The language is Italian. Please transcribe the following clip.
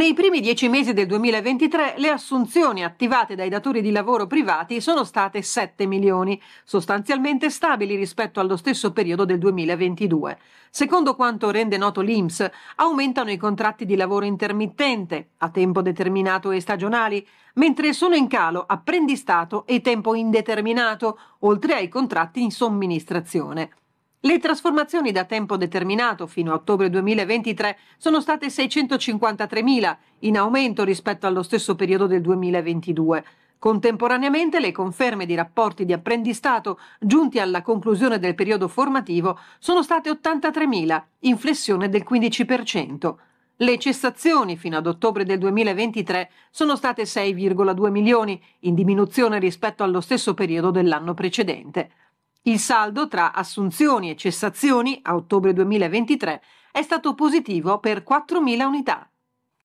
Nei primi dieci mesi del 2023 le assunzioni attivate dai datori di lavoro privati sono state 7 milioni, sostanzialmente stabili rispetto allo stesso periodo del 2022. Secondo quanto rende noto l'INPS, aumentano i contratti di lavoro intermittente, a tempo determinato e stagionali, mentre sono in calo apprendistato e tempo indeterminato, oltre ai contratti in somministrazione. Le trasformazioni da tempo determinato fino a ottobre 2023 sono state 653.000, in aumento rispetto allo stesso periodo del 2022. Contemporaneamente le conferme di rapporti di apprendistato giunti alla conclusione del periodo formativo sono state 83.000, in flessione del 15%. Le cessazioni fino ad ottobre del 2023 sono state 6,2 milioni, in diminuzione rispetto allo stesso periodo dell'anno precedente. Il saldo tra assunzioni e cessazioni a ottobre 2023 è stato positivo per 4.000 unità,